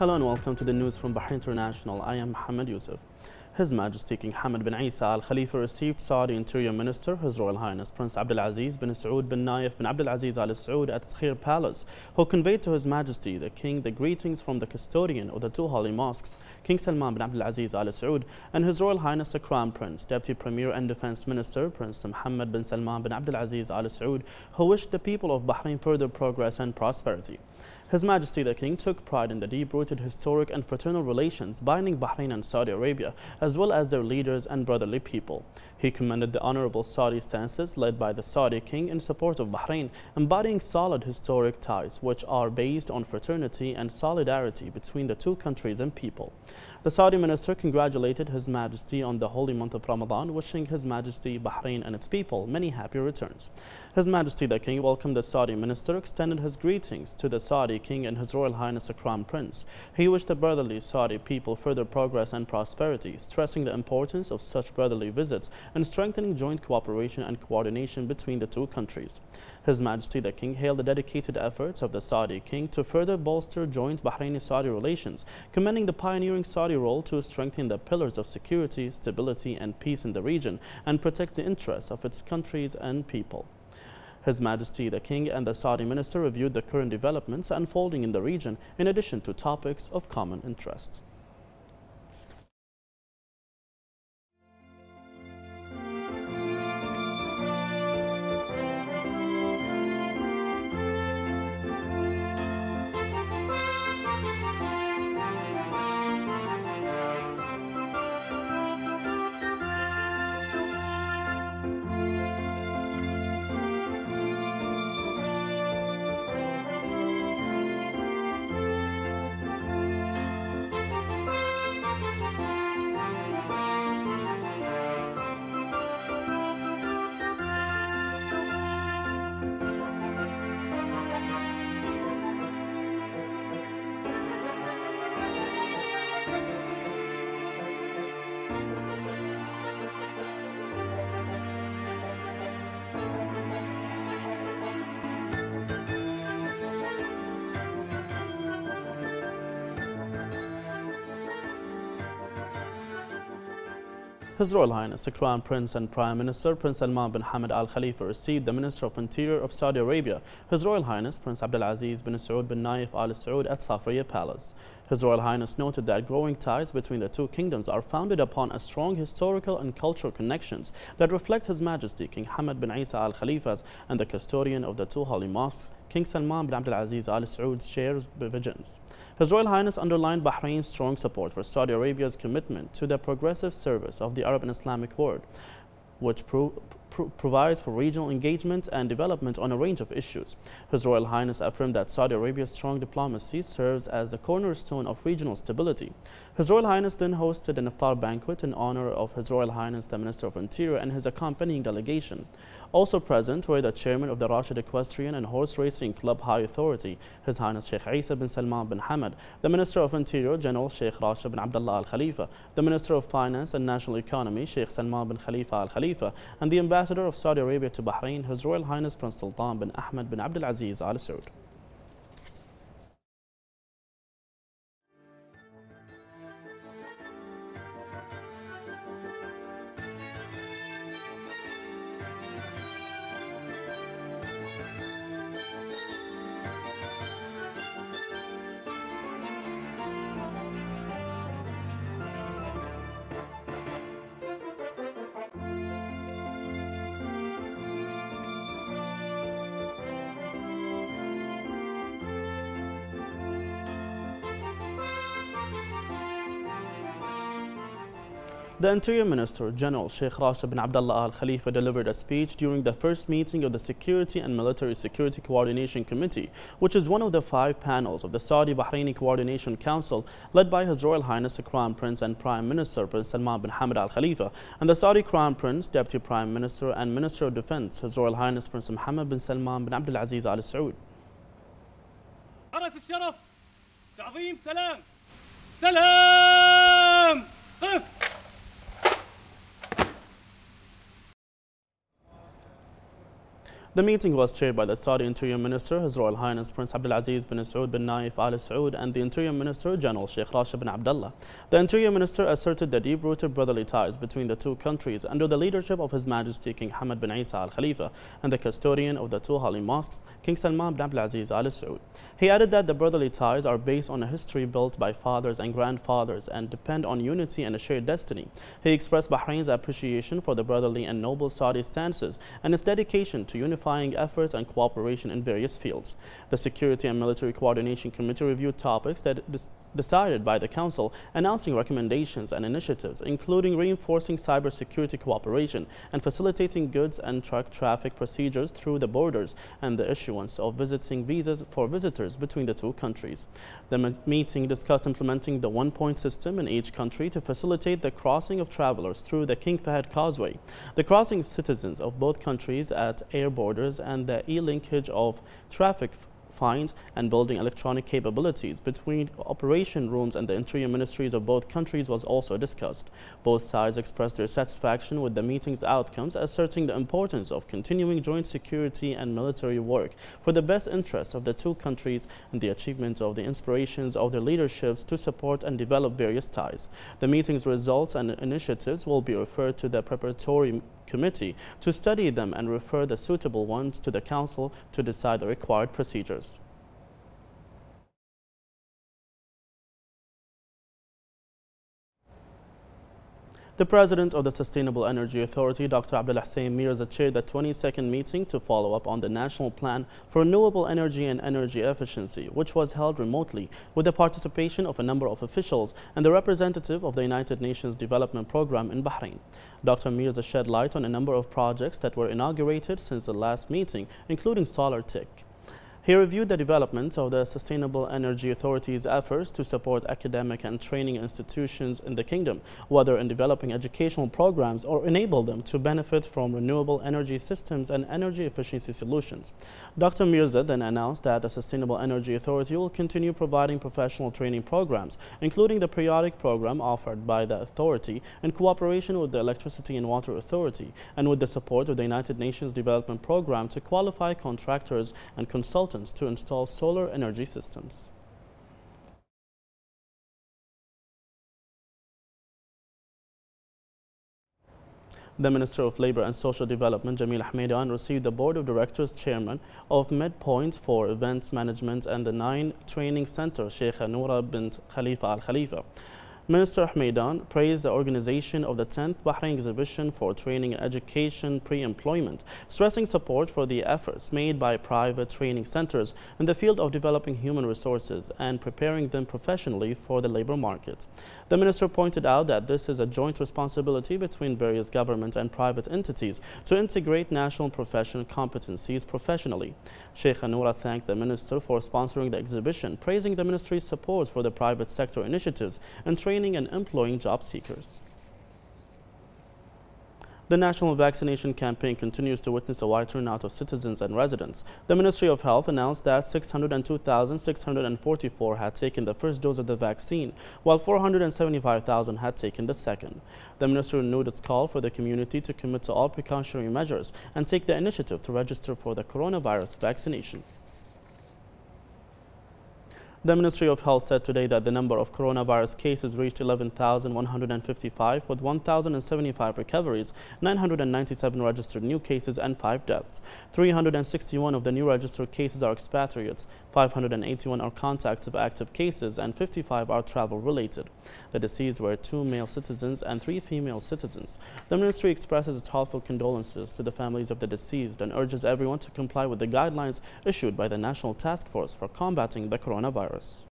Hello and welcome to the news from Bahrain International. I am Mohammed Youssef. His Majesty King Hamad bin Isa Al Khalifa received Saudi Interior Minister His Royal Highness Prince Abdulaziz bin Saud bin Nayef bin Abdulaziz Al Saud at Khir Palace, who conveyed to His Majesty the King the greetings from the custodian of the two holy mosques, King Salman bin Abdulaziz Al Saud, and His Royal Highness the Crown Prince, Deputy Premier and Defense Minister Prince Mohammed bin Salman bin Abdulaziz Al Saud, who wished the people of Bahrain further progress and prosperity. His Majesty the King took pride in the deep-rooted historic and fraternal relations binding Bahrain and Saudi Arabia, as well as their leaders and brotherly people. He commended the honorable Saudi stances led by the Saudi King in support of Bahrain, embodying solid historic ties which are based on fraternity and solidarity between the two countries and people. The Saudi minister congratulated His Majesty on the holy month of Ramadan, wishing His Majesty Bahrain and its people many happy returns. His Majesty the King welcomed the Saudi minister, extended his greetings to the Saudi King and His Royal Highness the Crown Prince. He wished the brotherly Saudi people further progress and prosperity, stressing the importance of such brotherly visits and strengthening joint cooperation and coordination between the two countries. His Majesty the King hailed the dedicated efforts of the Saudi King to further bolster joint Bahraini-Saudi relations, commending the pioneering Saudi Saudi role to strengthen the pillars of security, stability and peace in the region and protect the interests of its countries and people. His Majesty the King and the Saudi minister reviewed the current developments unfolding in the region in addition to topics of common interest. His Royal Highness the Crown Prince and Prime Minister Prince Salman bin Hamad Al Khalifa received the Minister of Interior of Saudi Arabia, His Royal Highness Prince Abdulaziz bin Saud bin Naif Al Saud at Safriya Palace. His Royal Highness noted that growing ties between the two kingdoms are founded upon a strong historical and cultural connections that reflect His Majesty King Hamad bin Isa Al Khalifa's and the custodian of the two holy mosques, King Salman bin Abdulaziz Al Saud's shares visions. His Royal Highness underlined Bahrain's strong support for Saudi Arabia's commitment to the progressive service of the Arab and Islamic world, which, proved provides for regional engagement and development on a range of issues. His Royal Highness affirmed that Saudi Arabia's strong diplomacy serves as the cornerstone of regional stability. His Royal Highness then hosted an iftar banquet in honor of His Royal Highness the Minister of Interior and his accompanying delegation. Also present were the chairman of the Rashid Equestrian and Horse Racing Club High Authority, His Highness Sheikh Isa bin Salman bin Hamad, the Minister of Interior General Sheikh Rashid bin Abdullah Al Khalifa, the Minister of Finance and National Economy Sheikh Salman bin Khalifa Al Khalifa, and the Ambassador Ambassador of Saudi Arabia to Bahrain, His Royal Highness Prince Sultan bin Ahmed bin Abdulaziz Al Saud. The Interior Minister, General Sheikh Rashid bin Abdullah Al Khalifa, delivered a speech during the first meeting of the Security and Military Security Coordination Committee, which is one of the five panels of the Saudi Bahraini Coordination Council, led by His Royal Highness the Crown Prince and Prime Minister Prince Salman bin Hamad Al Khalifa, and the Saudi Crown Prince, Deputy Prime Minister, and Minister of Defense, His Royal Highness Prince Mohammed bin Salman bin Abdul Aziz Al Saud. سلام سلام قف The meeting was chaired by the Saudi Interior Minister, His Royal Highness Prince Abdulaziz bin Saud bin Naif Al Saud, and the Interior Minister, General Sheikh Rashid bin Abdullah. The Interior Minister asserted the deep-rooted brotherly ties between the two countries under the leadership of His Majesty King Hamad bin Isa Al Khalifa and the custodian of the two holy mosques, King Salman bin Abdulaziz Al Saud. He added that the brotherly ties are based on a history built by fathers and grandfathers and depend on unity and a shared destiny. He expressed Bahrain's appreciation for the brotherly and noble Saudi stances and its dedication to unify efforts and cooperation in various fields. The Security and Military Coordination Committee reviewed topics that decided by the Council, announcing recommendations and initiatives, including reinforcing cybersecurity cooperation and facilitating goods and truck traffic procedures through the borders and the issuance of visiting visas for visitors between the two countries. The meeting discussed implementing the one-point system in each country to facilitate the crossing of travelers through the King Fahad Causeway, the crossing of citizens of both countries at air borders and the e-linkage of traffic finds and building electronic capabilities between operation rooms and the interior ministries of both countries was also discussed. Both sides expressed their satisfaction with the meeting's outcomes, asserting the importance of continuing joint security and military work for the best interests of the two countries and the achievement of the inspirations of their leaderships to support and develop various ties. The meeting's results and initiatives will be referred to the preparatory Committee to study them and refer the suitable ones to the Council to decide the required procedures. The president of the Sustainable Energy Authority, Dr. Abdul Hussein Mirza, chaired the 22nd meeting to follow up on the National Plan for Renewable Energy and Energy Efficiency, which was held remotely with the participation of a number of officials and the representative of the United Nations Development Programme in Bahrain. Dr. Mirza shed light on a number of projects that were inaugurated since the last meeting, including solar tech. He reviewed the development of the Sustainable Energy Authority's efforts to support academic and training institutions in the kingdom, whether in developing educational programs or enable them to benefit from renewable energy systems and energy efficiency solutions. Dr. Mirza then announced that the Sustainable Energy Authority will continue providing professional training programs, including the periodic program offered by the authority in cooperation with the Electricity and Water Authority and with the support of the United Nations Development Program to qualify contractors and consultants to install solar energy systems. The Minister of Labour and Social Development, Jamil Hamidan, received the Board of Directors Chairman of Midpoint for Events Management and the nine training center, Sheikh Noura bint Khalifa Al Khalifa. Minister Hamidan praised the organization of the 10th Bahrain Exhibition for Training and Education Pre-Employment, stressing support for the efforts made by private training centers in the field of developing human resources and preparing them professionally for the labor market. The minister pointed out that this is a joint responsibility between various government and private entities to integrate national professional competencies professionally. Sheikh Anura thanked the minister for sponsoring the exhibition, praising the ministry's support for the private sector initiatives and training training and employing job seekers. The national vaccination campaign continues to witness a wide turnout of citizens and residents. The Ministry of Health announced that 602,644 had taken the first dose of the vaccine, while 475,000 had taken the second. The ministry renewed its call for the community to commit to all precautionary measures and take the initiative to register for the coronavirus vaccination. The Ministry of Health said today that the number of coronavirus cases reached 11,155 with 1,075 recoveries, 997 registered new cases and 5 deaths. 361 of the new registered cases are expatriates, 581 are contacts of active cases and 55 are travel related. The deceased were two male citizens and three female citizens. The ministry expresses its heartfelt condolences to the families of the deceased and urges everyone to comply with the guidelines issued by the National Task Force for combating the coronavirus virus.